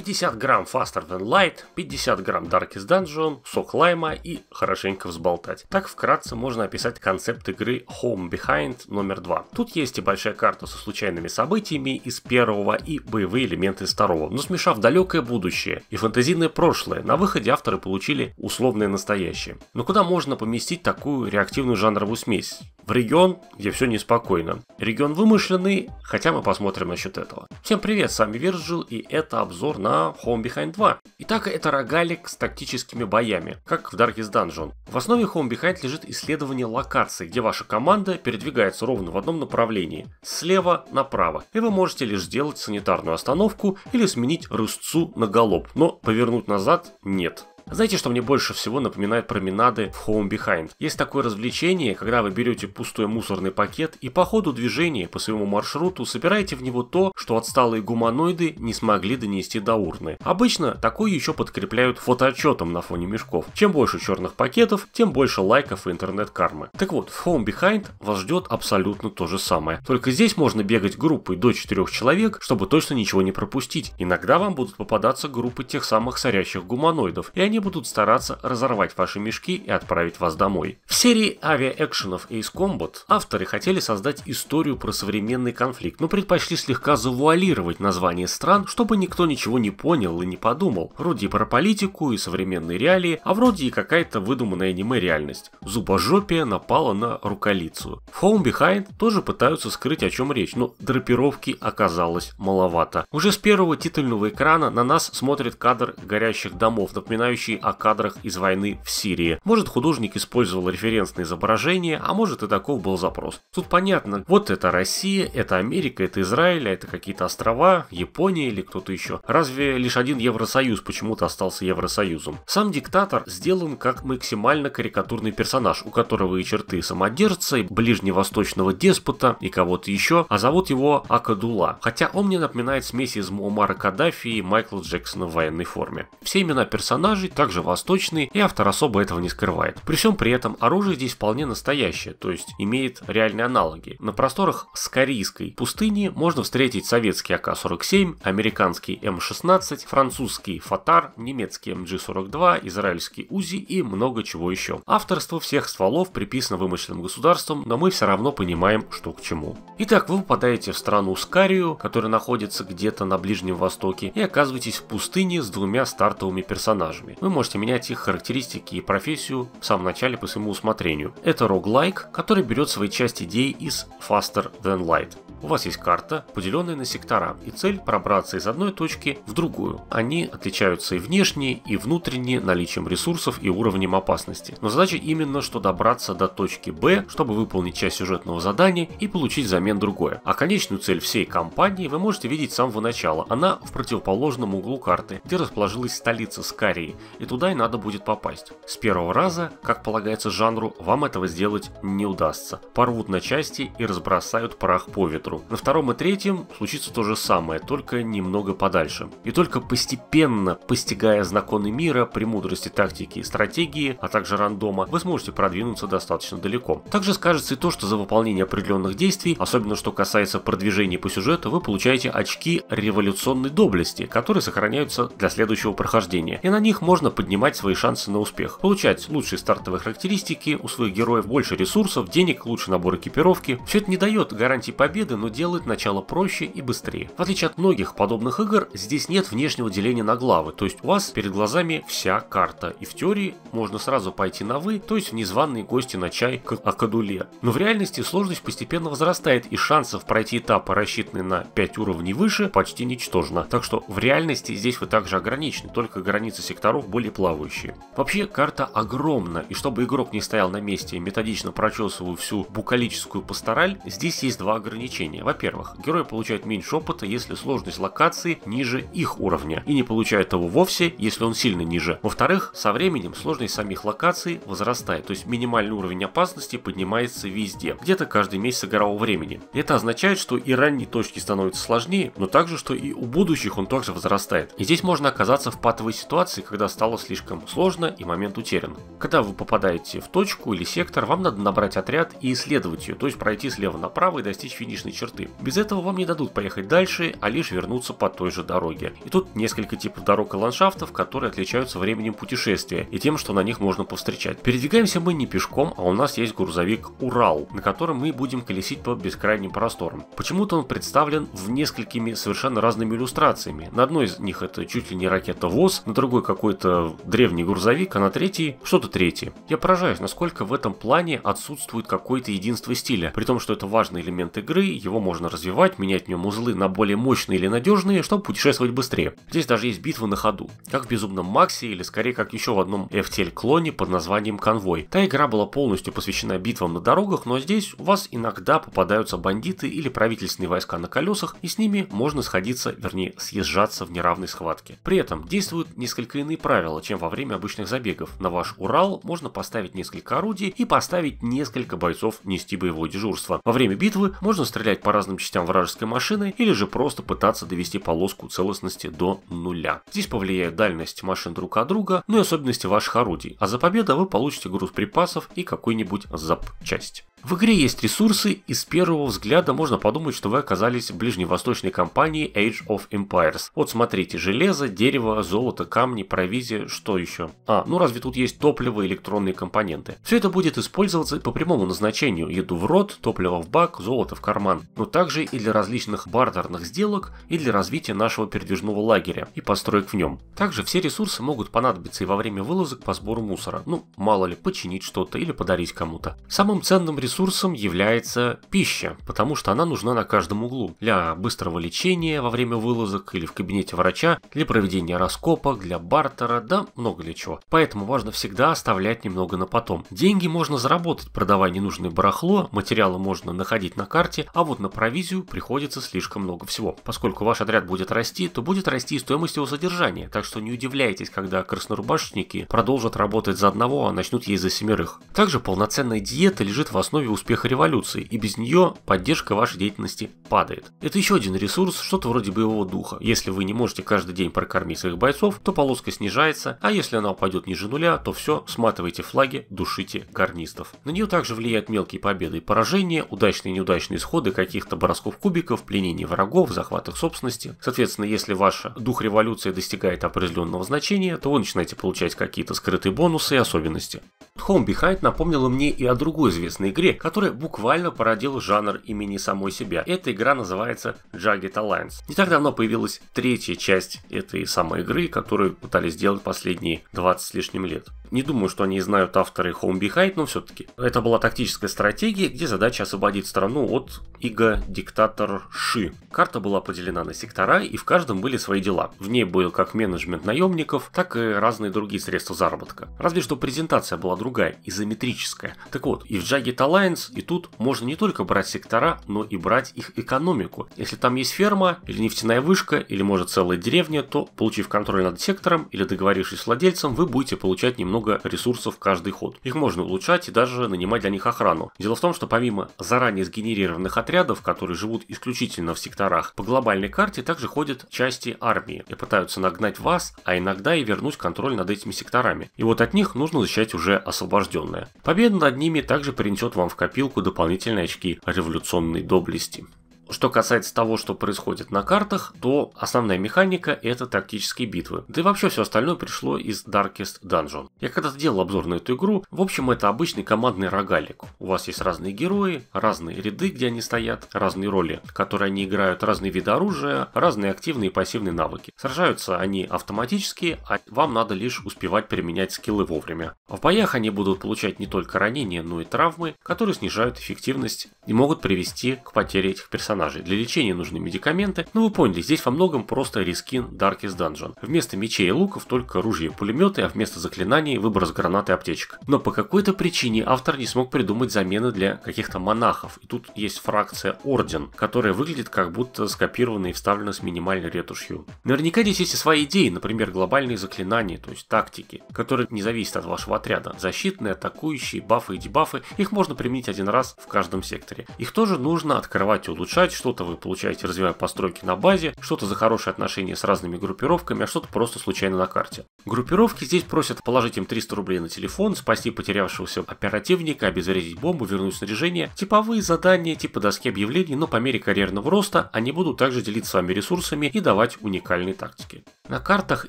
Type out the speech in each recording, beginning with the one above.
50 грамм Faster Than Light, 50 грамм Darkest Dungeon, сок лайма и хорошенько взболтать. Так вкратце можно описать концепт игры Home Behind номер 2. Тут есть и большая карта со случайными событиями из первого и боевые элементы из второго, но смешав далекое будущее и фантазийное прошлое, на выходе авторы получили условное настоящее. Но куда можно поместить такую реактивную жанровую смесь? В регион, где все неспокойно. Регион вымышленный, хотя мы посмотрим насчет этого. Всем привет, с вами Вирджил и это обзор на на Home Behind 2. Итак, это рогалик с тактическими боями, как в Darkest Dungeon. В основе Home Behind лежит исследование локаций, где ваша команда передвигается ровно в одном направлении, слева направо, и вы можете лишь сделать санитарную остановку или сменить рысцу на галоп, но повернуть назад нет. Знаете, что мне больше всего напоминает променады в Home Behind? Есть такое развлечение, когда вы берете пустой мусорный пакет и по ходу движения по своему маршруту собираете в него то, что отсталые гуманоиды не смогли донести до урны. Обычно такое еще подкрепляют фотоотчетом на фоне мешков. Чем больше черных пакетов, тем больше лайков и интернет-кармы. Так вот, в Home Behind вас ждет абсолютно то же самое. Только здесь можно бегать группой до 4 человек, чтобы точно ничего не пропустить. Иногда вам будут попадаться группы тех самых сорящих гуманоидов, и они будут стараться разорвать ваши мешки и отправить вас домой. В серии авиаэкшенов Ace Combat авторы хотели создать историю про современный конфликт, но предпочли слегка завуалировать название стран, чтобы никто ничего не понял и не подумал. Вроде и про политику, и современные реалии, а вроде и какая-то выдуманная аниме-реальность. Зубожопия напала на руколицу. В Home Behind тоже пытаются скрыть, о чем речь, но драпировки оказалось маловато. Уже с первого титульного экрана на нас смотрит кадр горящих домов, напоминающий пишущий о кадрах из войны в Сирии. Может, художник использовал референсные изображения, а может и таков был запрос. Тут понятно, вот это Россия, это Америка, это Израиль, а это какие-то острова, Япония или кто-то еще. Разве лишь один Евросоюз почему-то остался Евросоюзом? Сам диктатор сделан как максимально карикатурный персонаж, у которого и черты самодержца, и ближневосточного деспота, и кого-то еще, а зовут его Акадула. Хотя он мне напоминает смесь из Муамара Каддафи и Майкла Джексона в военной форме. Все имена персонажей также восточный, и автор особо этого не скрывает. При всем при этом оружие здесь вполне настоящее, то есть имеет реальные аналоги. На просторах Скорийской пустыни можно встретить советский АК-47, американский М-16, французский Фатар, немецкий МГ-42, израильский УЗИ и много чего еще. Авторство всех стволов приписано вымышленным государством, но мы все равно понимаем, что к чему. Итак, вы попадаете в страну Скарию, которая находится где-то на Ближнем Востоке, и оказываетесь в пустыне с двумя стартовыми персонажами. Вы можете менять их характеристики и профессию в самом начале по своему усмотрению. Это roguelike, который берет свои части идей из Faster Than Light. У вас есть карта, поделенная на сектора, и цель пробраться из одной точки в другую. Они отличаются и внешне, и внутренне наличием ресурсов и уровнем опасности. Но задача именно, что добраться до точки Б, чтобы выполнить часть сюжетного задания и получить взамен другое. А конечную цель всей кампании вы можете видеть с самого начала. Она в противоположном углу карты, где расположилась столица Скарии, и туда и надо будет попасть. С первого раза, как полагается жанру, вам этого сделать не удастся. Порвут на части и разбросают прах по ветру центру. На втором и третьем случится то же самое, только немного подальше. И только постепенно, постигая законы мира, премудрости тактики и стратегии, а также рандома, вы сможете продвинуться достаточно далеко. Также скажется и то, что за выполнение определенных действий, особенно что касается продвижения по сюжету, вы получаете очки революционной доблести, которые сохраняются для следующего прохождения, и на них можно поднимать свои шансы на успех, получать лучшие стартовые характеристики у своих героев, больше ресурсов, денег, лучший набор экипировки. Все это не дает гарантии победы, но делает начало проще и быстрее. В отличие от многих подобных игр, здесь нет внешнего деления на главы, то есть у вас перед глазами вся карта, и в теории можно сразу пойти на «вы», то есть в незваные гости на чай к Акадуле. Но в реальности сложность постепенно возрастает, и шансов пройти этапы, рассчитанные на 5 уровней выше, почти ничтожно. Так что в реальности здесь вы также ограничены, только границы секторов более плавающие. Вообще, карта огромна, и чтобы игрок не стоял на месте и методично прочесывал всю букалическую пастораль, здесь есть два ограничения значение. Во-первых, герои получают меньше опыта, если сложность локации ниже их уровня, и не получают его вовсе, если он сильно ниже. Во-вторых, со временем сложность самих локаций возрастает, то есть минимальный уровень опасности поднимается везде, где-то каждый месяц игрового времени. Это означает, что и ранние точки становятся сложнее, но также, что и у будущих он также возрастает. И здесь можно оказаться в патовой ситуации, когда стало слишком сложно и момент утерян. Когда вы попадаете в точку или сектор, вам надо набрать отряд и исследовать ее, то есть пройти слева направо и достичь финишной черты. Без этого вам не дадут поехать дальше, а лишь вернуться по той же дороге. И тут несколько типов дорог и ландшафтов, которые отличаются временем путешествия и тем, что на них можно повстречать. Передвигаемся мы не пешком, а у нас есть грузовик «Урал», на котором мы будем колесить по бескрайним просторам. Почему-то он представлен в несколькими совершенно разными иллюстрациями. На одной из них это чуть ли не ракета ВОЗ, на другой какой-то древний грузовик, а на третьей что-то третье. Я поражаюсь, насколько в этом плане отсутствует какое-то единство стиля, при том, что это важный элемент игры, его можно развивать, менять в нем узлы на более мощные или надежные, чтобы путешествовать быстрее. Здесь даже есть битвы на ходу, как в Безумном Максе или скорее как еще в одном FTL клоне под названием Конвой. Та игра была полностью посвящена битвам на дорогах, но здесь у вас иногда попадаются бандиты или правительственные войска на колесах, и с ними можно сходиться, вернее съезжаться в неравной схватке. При этом действуют несколько иные правила, чем во время обычных забегов. На ваш Урал можно поставить несколько орудий и поставить несколько бойцов нести боевое дежурство. Во время битвы можно стрелять стрелять по разным частям вражеской машины или же просто пытаться довести полоску целостности до нуля. Здесь повлияет дальность машин друг от друга, ну и особенности ваших орудий, а за победу вы получите груз припасов и какую-нибудь запчасть. В игре есть ресурсы, и с первого взгляда можно подумать, что вы оказались в ближневосточной компании Age of Empires. Вот смотрите, железо, дерево, золото, камни, провизия, что еще? А, ну разве тут есть топливо, электронные компоненты? Все это будет использоваться по прямому назначению, еду в рот, топливо в бак, золото в карман, но также и для различных бартерных сделок и для развития нашего передвижного лагеря и построек в нем. Также все ресурсы могут понадобиться и во время вылазок по сбору мусора, ну мало ли, починить что-то или подарить кому-то. Самым ценным ресурсом ресурсом является пища, потому что она нужна на каждом углу. Для быстрого лечения во время вылазок или в кабинете врача, для проведения раскопок, для бартера, да много для чего. Поэтому важно всегда оставлять немного на потом. Деньги можно заработать, продавая ненужное барахло, материалы можно находить на карте, а вот на провизию приходится слишком много всего. Поскольку ваш отряд будет расти, то будет расти и стоимость его содержания, так что не удивляйтесь, когда краснорубашечники продолжат работать за одного, а начнут есть за семерых. Также полноценная диета лежит в основе основе успеха революции, и без нее поддержка вашей деятельности падает. Это еще один ресурс, что-то вроде боевого духа. Если вы не можете каждый день прокормить своих бойцов, то полоска снижается, а если она упадет ниже нуля, то все, сматывайте флаги, душите гарнистов. На нее также влияют мелкие победы и поражения, удачные и неудачные исходы каких-то бросков кубиков, пленений врагов, захват их собственности. Соответственно, если ваш дух революции достигает определенного значения, то вы начинаете получать какие-то скрытые бонусы и особенности. Home Behind напомнила мне и о другой известной игре, которая буквально породила жанр имени самой себя. Эта игра называется Jagged Alliance. Не так давно появилась третья часть этой самой игры, которую пытались сделать последние 20 с лишним лет. Не думаю, что они знают авторы Home Behind, но все-таки. Это была тактическая стратегия, где задача освободить страну от иго-диктатор Ши. Карта была поделена на сектора, и в каждом были свои дела. В ней был как менеджмент наемников, так и разные другие средства заработка. Разве что презентация была другая другая, изометрическая. Так вот, и в Jagged Alliance, и тут можно не только брать сектора, но и брать их экономику. Если там есть ферма, или нефтяная вышка, или может целая деревня, то, получив контроль над сектором или договорившись с владельцем, вы будете получать немного ресурсов каждый ход. Их можно улучшать и даже нанимать для них охрану. Дело в том, что помимо заранее сгенерированных отрядов, которые живут исключительно в секторах, по глобальной карте также ходят части армии и пытаются нагнать вас, а иногда и вернуть контроль над этими секторами. И вот от них нужно защищать уже освобожденная. Победа над ними также принесет вам в копилку дополнительные очки революционной доблести. Что касается того, что происходит на картах, то основная механика это тактические битвы. Да и вообще все остальное пришло из Darkest Dungeon. Я когда-то делал обзор на эту игру. В общем, это обычный командный рогалик. У вас есть разные герои, разные ряды, где они стоят, разные роли, которые они играют, разные виды оружия, разные активные и пассивные навыки. Сражаются они автоматически, а вам надо лишь успевать применять скиллы вовремя. В боях они будут получать не только ранения, но и травмы, которые снижают эффективность и могут привести к потере этих персонажей персонажей. Для лечения нужны медикаменты. Ну вы поняли, здесь во многом просто рискин Darkest Dungeon. Вместо мечей и луков только оружие, и пулеметы, а вместо заклинаний выброс гранат и аптечек. Но по какой-то причине автор не смог придумать замены для каких-то монахов. И тут есть фракция Орден, которая выглядит как будто скопирована и вставлена с минимальной ретушью. Наверняка здесь есть и свои идеи, например, глобальные заклинания, то есть тактики, которые не зависят от вашего отряда. Защитные, атакующие, бафы и дебафы, их можно применить один раз в каждом секторе. Их тоже нужно открывать и улучшать, развивать, что-то вы получаете, развивая постройки на базе, что-то за хорошие отношения с разными группировками, а что-то просто случайно на карте. Группировки здесь просят положить им 300 рублей на телефон, спасти потерявшегося оперативника, обезвредить бомбу, вернуть снаряжение. Типовые задания типа доски объявлений, но по мере карьерного роста они будут также делиться с вами ресурсами и давать уникальные тактики. На картах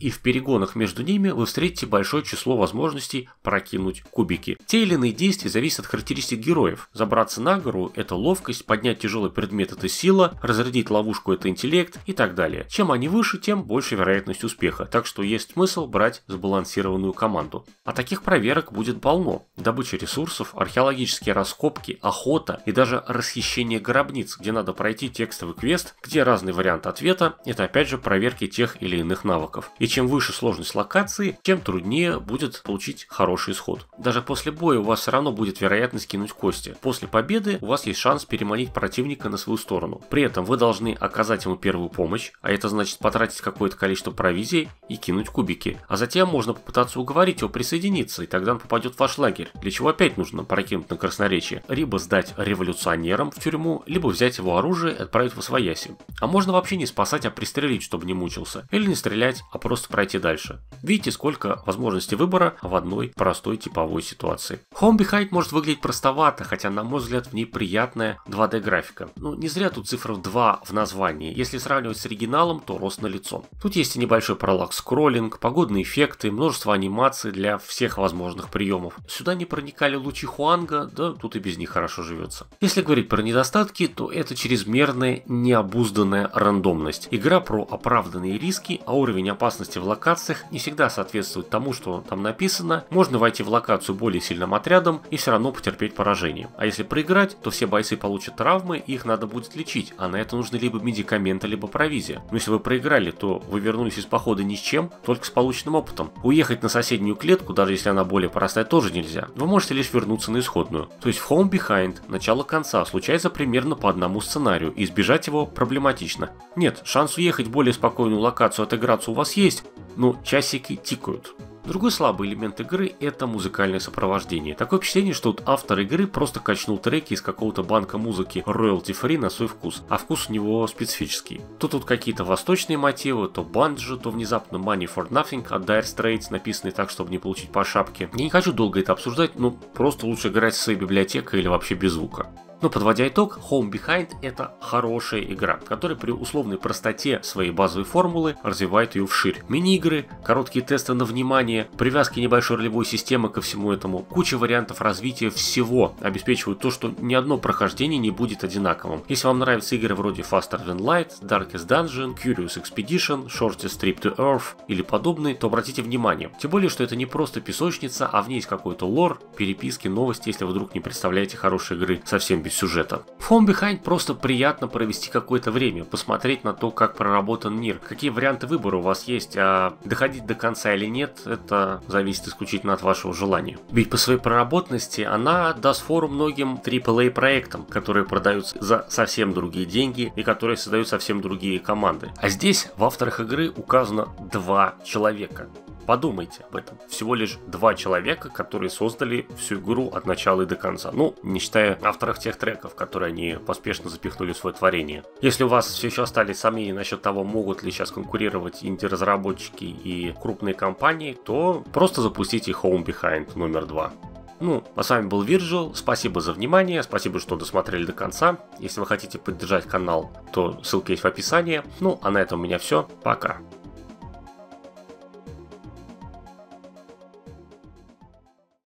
и в перегонах между ними вы встретите большое число возможностей прокинуть кубики. Те или иные действия зависят от характеристик героев. Забраться на гору – это ловкость, поднять тяжелый предмет – это это сила, разрядить ловушку это интеллект и так далее. Чем они выше, тем больше вероятность успеха, так что есть смысл брать сбалансированную команду. А таких проверок будет полно. Добыча ресурсов, археологические раскопки, охота и даже расхищение гробниц, где надо пройти текстовый квест, где разный вариант ответа, это опять же проверки тех или иных навыков. И чем выше сложность локации, тем труднее будет получить хороший исход. Даже после боя у вас все равно будет вероятность кинуть кости. После победы у вас есть шанс переманить противника на свою сторону сторону. При этом вы должны оказать ему первую помощь, а это значит потратить какое-то количество провизии и кинуть кубики. А затем можно попытаться уговорить его присоединиться, и тогда он попадет в ваш лагерь, для чего опять нужно прокинуть на красноречие. Либо сдать революционерам в тюрьму, либо взять его оружие и отправить в освояси. А можно вообще не спасать, а пристрелить, чтобы не мучился. Или не стрелять, а просто пройти дальше. Видите, сколько возможностей выбора в одной простой типовой ситуации. Home Behind может выглядеть простовато, хотя на мой взгляд в ней приятная 2D графика. Ну не знаю зря тут цифра 2 в названии. Если сравнивать с оригиналом, то рост на налицо. Тут есть и небольшой параллакс скроллинг, погодные эффекты, множество анимаций для всех возможных приемов. Сюда не проникали лучи Хуанга, да тут и без них хорошо живется. Если говорить про недостатки, то это чрезмерная необузданная рандомность. Игра про оправданные риски, а уровень опасности в локациях не всегда соответствует тому, что там написано. Можно войти в локацию более сильным отрядом и все равно потерпеть поражение. А если проиграть, то все бойцы получат травмы, и их надо будет способность лечить, а на это нужны либо медикаменты, либо провизия. Но если вы проиграли, то вы вернулись из похода ни с чем, только с полученным опытом. Уехать на соседнюю клетку, даже если она более простая, тоже нельзя. Вы можете лишь вернуться на исходную. То есть в Home Behind, начало конца, случается примерно по одному сценарию, и избежать его проблематично. Нет, шанс уехать в более спокойную локацию отыграться у вас есть, но часики тикают. Другой слабый элемент игры – это музыкальное сопровождение. Такое впечатление, что вот автор игры просто качнул треки из какого-то банка музыки royalty free на свой вкус, а вкус у него специфический. То тут какие-то восточные мотивы, то банджи, то внезапно Money for Nothing от Dire Straits, написанный так, чтобы не получить по шапке. Я не хочу долго это обсуждать, но просто лучше играть с своей библиотекой или вообще без звука. Но подводя итог, Home Behind это хорошая игра, которая при условной простоте своей базовой формулы развивает ее вширь. Мини-игры, короткие тесты на внимание, привязки небольшой ролевой системы ко всему этому, куча вариантов развития всего обеспечивают то, что ни одно прохождение не будет одинаковым. Если вам нравятся игры вроде Faster Than Light, Darkest Dungeon, Curious Expedition, Shortest Trip to Earth или подобные, то обратите внимание. Тем более, что это не просто песочница, а в ней есть какой-то лор, переписки, новости, если вдруг не представляете хорошей игры совсем без без сюжета. В Home Behind просто приятно провести какое-то время, посмотреть на то, как проработан мир, какие варианты выбора у вас есть, а доходить до конца или нет, это зависит исключительно от вашего желания. Ведь по своей проработанности она даст фору многим AAA проектам, которые продаются за совсем другие деньги и которые создают совсем другие команды. А здесь в авторах игры указано два человека. Подумайте об этом. Всего лишь два человека, которые создали всю игру от начала и до конца. Ну, не считая авторов тех треков, которые они поспешно запихнули в свое творение. Если у вас все еще остались сомнения насчет того, могут ли сейчас конкурировать инди-разработчики и крупные компании, то просто запустите Home Behind номер два. Ну, а с вами был Вирджил. Спасибо за внимание, спасибо, что досмотрели до конца. Если вы хотите поддержать канал, то ссылка есть в описании. Ну, а на этом у меня все. Пока.